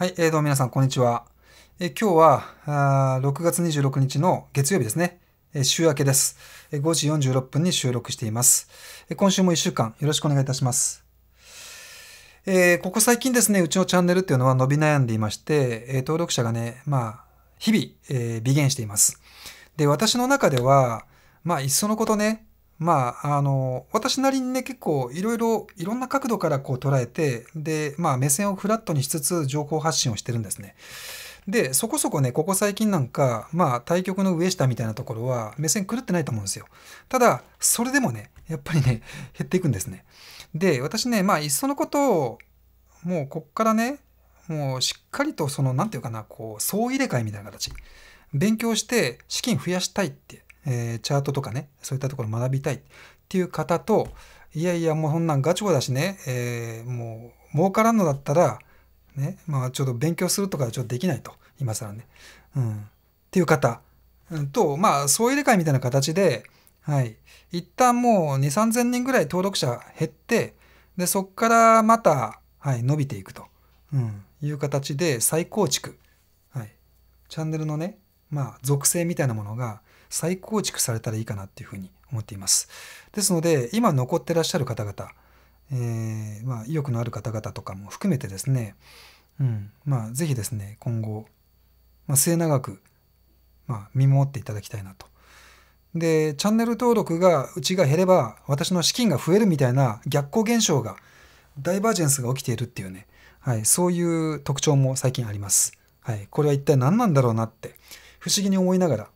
はい、えー、どうも皆さん、こんにちは。えー、今日はあ、6月26日の月曜日ですね。えー、週明けです、え5時46分に収録しています、えー。今週も1週間よろしくお願いいたします。えー、ここ最近ですね、うちのチャンネルっていうのは伸び悩んでいまして、えー、登録者がね、まあ、日々、えー、微減しています。で、私の中では、まあ、いっそのことね、まあ、あの、私なりにね、結構いろいろ、いろんな角度からこう捉えて、で、まあ、目線をフラットにしつつ情報発信をしてるんですね。で、そこそこね、ここ最近なんか、まあ、対局の上下みたいなところは、目線狂ってないと思うんですよ。ただ、それでもね、やっぱりね、減っていくんですね。で、私ね、まあ、いっそのことを、もう、こっからね、もう、しっかりと、その、何て言うかな、こう、総入れ替えみたいな形。勉強して、資金増やしたいってえー、チャートとかね、そういったところ学びたいっていう方と、いやいや、もうそんなんガチゴだしね、えー、もう儲からんのだったら、ね、まあちょっと勉強するとかちょっとできないと、今更ね。うん。っていう方と、まあ総入れ替えみたいな形で、はい。一旦もう2、3000人ぐらい登録者減って、で、そこからまた、はい、伸びていくと、うん、いう形で再構築。はい。チャンネルのね、まあ属性みたいなものが、再構築されたらいいかなっていうふうに思っています。ですので、今残ってらっしゃる方々、えー、まあ、意欲のある方々とかも含めてですね、うん、まあ、ぜひですね、今後、まあ、末永く、ま見守っていただきたいなと。で、チャンネル登録が、うちが減れば、私の資金が増えるみたいな逆行現象が、ダイバージェンスが起きているっていうね、はい、そういう特徴も最近あります。はい、これは一体何なんだろうなって、不思議に思いながら、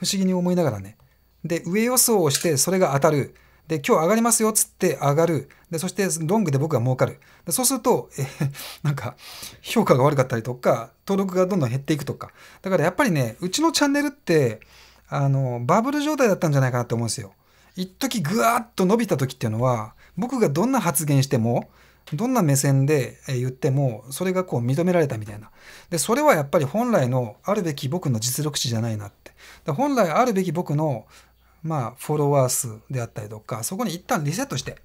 不思議に思いながらね。で、上予想をして、それが当たる。で、今日上がりますよっつって上がる。で、そしてロングで僕が儲かる。でそうすると、え なんか、評価が悪かったりとか、登録がどんどん減っていくとか。だからやっぱりね、うちのチャンネルって、あの、バブル状態だったんじゃないかなって思うんですよ。一時ぐわーっと伸びた時っていうのは、僕がどんな発言しても、どんな目線で言っても、それがこう認められたみたいな。で、それはやっぱり本来のあるべき僕の実力値じゃないなって。で本来あるべき僕の、まあ、フォロワー数であったりとか、そこに一旦リセットして、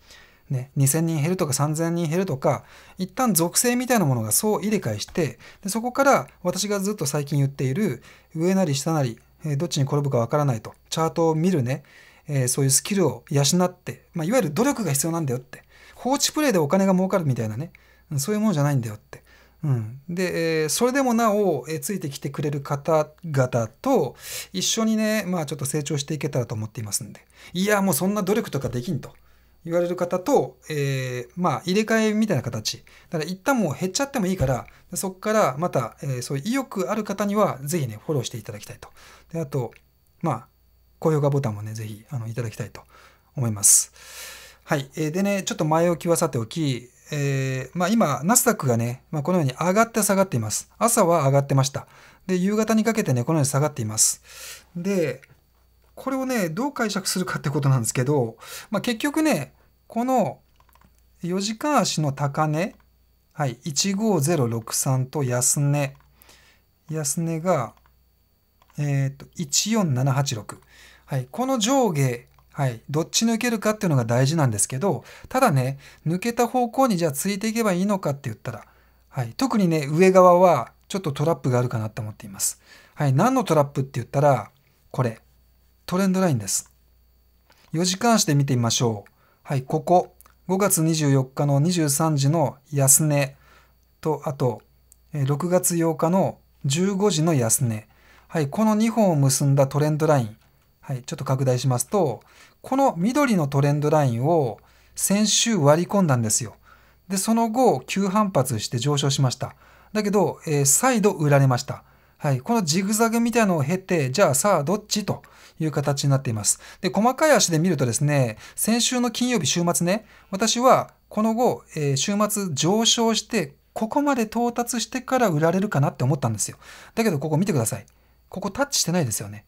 ね、2000人減るとか3000人減るとか、一旦属性みたいなものがそう入れ替えして、でそこから私がずっと最近言っている、上なり下なり、えどっちに転ぶかわからないと、チャートを見るね、えー、そういうスキルを養って、まあ、いわゆる努力が必要なんだよって、放置プレイでお金が儲かるみたいなね、そういうものじゃないんだよって。うん、で、それでもなお、えついてきてくれる方々と一緒にね、まあちょっと成長していけたらと思っていますんで、いや、もうそんな努力とかできんと言われる方と、えー、まあ入れ替えみたいな形。だから一旦もう減っちゃってもいいから、そっからまた、えー、そういう意欲ある方にはぜひね、フォローしていただきたいと。で、あと、まあ、高評価ボタンもね、ぜひ、あの、いただきたいと思います。はい。えー、でね、ちょっと前置きはさておき、えー、まあ、今、ナスダックがね、まあ、このように上がって下がっています。朝は上がってました。で、夕方にかけてね、このように下がっています。で、これをね、どう解釈するかってことなんですけど、まあ、結局ね、この4時間足の高値、はい、15063と安値、安値が、えっ、と、14786。はい、この上下はい。どっち抜けるかっていうのが大事なんですけど、ただね、抜けた方向にじゃあついていけばいいのかって言ったら、はい。特にね、上側はちょっとトラップがあるかなと思っています。はい。何のトラップって言ったら、これ、トレンドラインです。4時間足で見てみましょう。はい。ここ、5月24日の23時の安値と、あと、6月8日の15時の安値。はい。この2本を結んだトレンドライン。はい、ちょっと拡大しますと、この緑のトレンドラインを先週割り込んだんですよ。で、その後、急反発して上昇しました。だけど、えー、再度売られました。はい、このジグザグみたいなのを経て、じゃあさあどっちという形になっています。で、細かい足で見るとですね、先週の金曜日、週末ね、私はこの後、えー、週末上昇して、ここまで到達してから売られるかなって思ったんですよ。だけど、ここ見てください。ここタッチしてないですよね。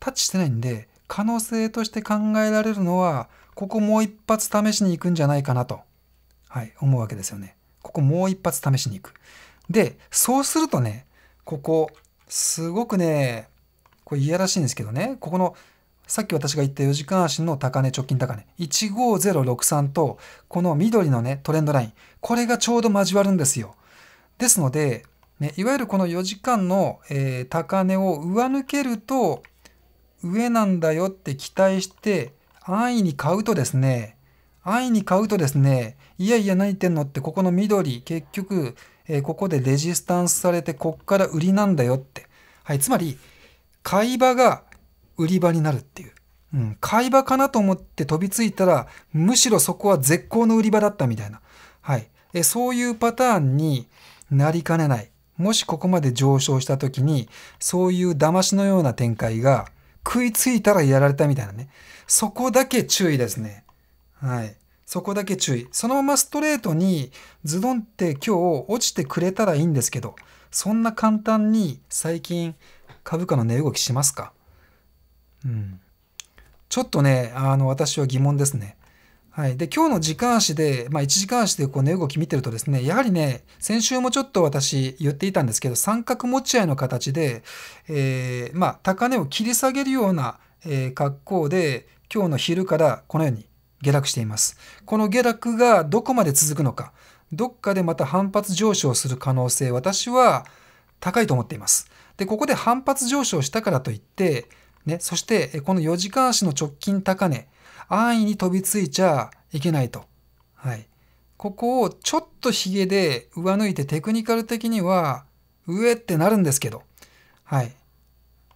タッチしてないんで、可能性として考えられるのは、ここもう一発試しに行くんじゃないかなと、はい、思うわけですよね。ここもう一発試しに行く。で、そうするとね、ここ、すごくね、これいやらしいんですけどね、ここの、さっき私が言った4時間足の高値、直近高値、15063と、この緑のね、トレンドライン、これがちょうど交わるんですよ。ですので、ね、いわゆるこの4時間の、えー、高値を上抜けると、上なんだよって期待して安易に買うとですね安易に買うとですねいやいや何言ってんのってここの緑結局、えー、ここでレジスタンスされてこっから売りなんだよって、はい、つまり買い場が売り場になるっていう、うん、買い場かなと思って飛びついたらむしろそこは絶好の売り場だったみたいな、はい、えそういうパターンになりかねないもしここまで上昇した時にそういう騙しのような展開が食いついたらやられたみたいなね。そこだけ注意ですね。はい。そこだけ注意。そのままストレートにズドンって今日落ちてくれたらいいんですけど、そんな簡単に最近株価の値動きしますかうん。ちょっとね、あの、私は疑問ですね。はい、で今日の時間足で、まあ、1時間足でこう、ね、動き見てるとですねやはりね先週もちょっと私言っていたんですけど三角持ち合いの形で、えー、まあ、高値を切り下げるような、えー、格好で今日の昼からこのように下落していますこの下落がどこまで続くのかどっかでまた反発上昇する可能性私は高いと思っていますでここで反発上昇したからといって、ね、そしてこの4時間足の直近高値安易に飛びついちゃいけないと。はい。ここをちょっとヒゲで上抜いてテクニカル的には上ってなるんですけど、はい。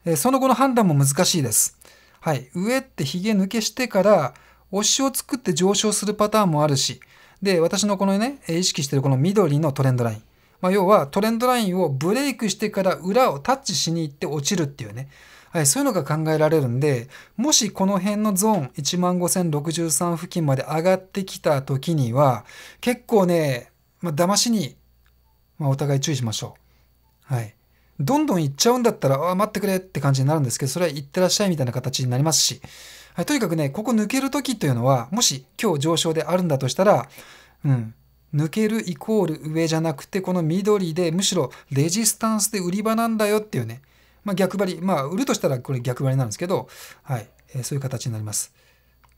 えその後の判断も難しいです。はい。上ってヒゲ抜けしてから押しを作って上昇するパターンもあるし、で、私のこのね、意識してるこの緑のトレンドライン。まあ、要はトレンドラインをブレイクしてから裏をタッチしに行って落ちるっていうね、はい、そういうのが考えられるんで、もしこの辺のゾーン15,063付近まで上がってきた時には、結構ね、まあ、騙しに、まあ、お互い注意しましょう。はい。どんどん行っちゃうんだったら、あ、待ってくれって感じになるんですけど、それは行ってらっしゃいみたいな形になりますし、はい、とにかくね、ここ抜ける時というのは、もし今日上昇であるんだとしたら、うん、抜けるイコール上じゃなくてこの緑でむしろレジスタンスで売り場なんだよっていうね、まあ、逆張りまあ売るとしたらこれ逆張りなんですけど、はいえー、そういう形になります。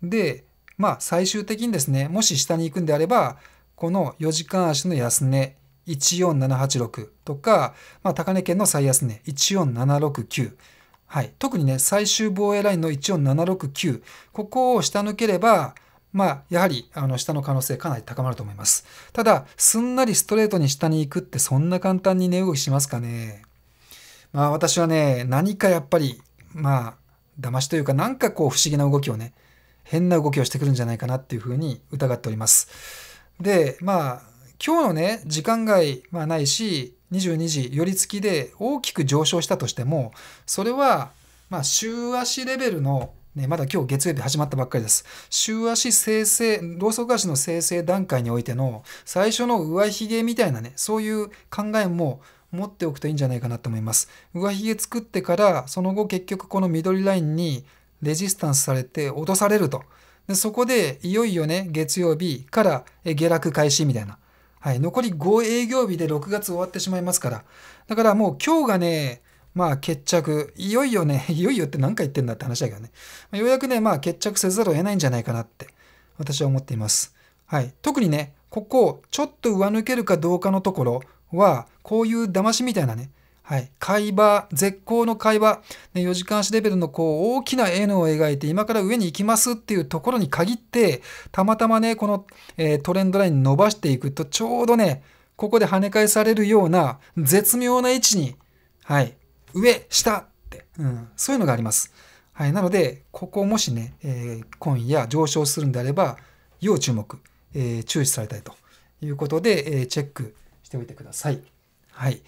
でまあ最終的にですねもし下に行くんであればこの4時間足の安値14786とか、まあ、高値圏の最安値14769はい、特にね最終防衛ラインの14769ここを下抜ければまあ、やはり、あの、下の可能性かなり高まると思います。ただ、すんなりストレートに下に行くってそんな簡単に値動きしますかね。まあ、私はね、何かやっぱり、まあ、騙しというか、なんかこう、不思議な動きをね、変な動きをしてくるんじゃないかなっていうふうに疑っております。で、まあ、今日のね、時間外、まあ、ないし、22時寄り付きで大きく上昇したとしても、それは、まあ、週足レベルのね、まだ今日月曜日始まったばっかりです。週足生成、ローソク足の生成段階においての最初の上髭みたいなね、そういう考えも持っておくといいんじゃないかなと思います。上髭作ってから、その後結局この緑ラインにレジスタンスされて落とされると。でそこで、いよいよね、月曜日から下落開始みたいな。はい、残り5営業日で6月終わってしまいますから。だからもう今日がね、まあ決着、いよいよね、いよいよって何回言ってんだって話だけどね。ようやくね、まあ決着せざるを得ないんじゃないかなって私は思っています。はい。特にね、ここ、ちょっと上抜けるかどうかのところは、こういう騙しみたいなね、はい、会話、絶好の会話、ね、4時間足レベルのこう大きな円を描いて、今から上に行きますっていうところに限って、たまたまね、この、えー、トレンドライン伸ばしていくと、ちょうどね、ここで跳ね返されるような絶妙な位置に、はい、上、下って、うん、そういうのがあります。はい、なので、ここもしね、えー、今夜上昇するんであれば、要注目、えー、注視されたいということで、えー、チェックしておいてください。はい。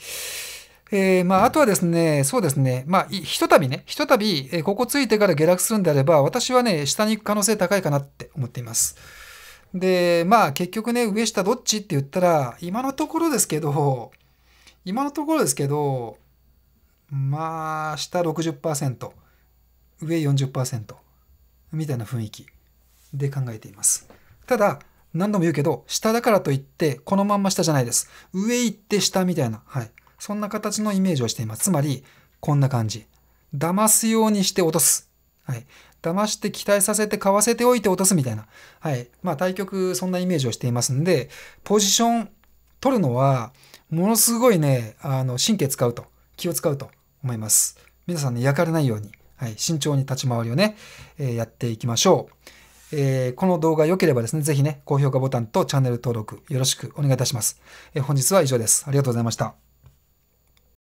えー、まあ、あとはですね、そうですね、まあ、ひとたびね、ひとたび、えー、ここついてから下落するんであれば、私はね、下に行く可能性高いかなって思っています。で、まあ、結局ね、上下どっちって言ったら、今のところですけど、今のところですけど、まあ、下60%、上40%みたいな雰囲気で考えています。ただ、何度も言うけど、下だからといって、このまんま下じゃないです。上行って下みたいな、はい。そんな形のイメージをしています。つまり、こんな感じ。騙すようにして落とす。はい。騙して期待させて買わせておいて落とすみたいな。はい。まあ対局そんなイメージをしていますんで、ポジション取るのはものすごいね、あの神経使うと、気を使うと思います。皆さんね、焼かれないように、はい、慎重に立ち回りをね、えー、やっていきましょう。えー、この動画良ければですね、ぜひね、高評価ボタンとチャンネル登録よろしくお願いいたします。えー、本日は以上です。ありがとうございました。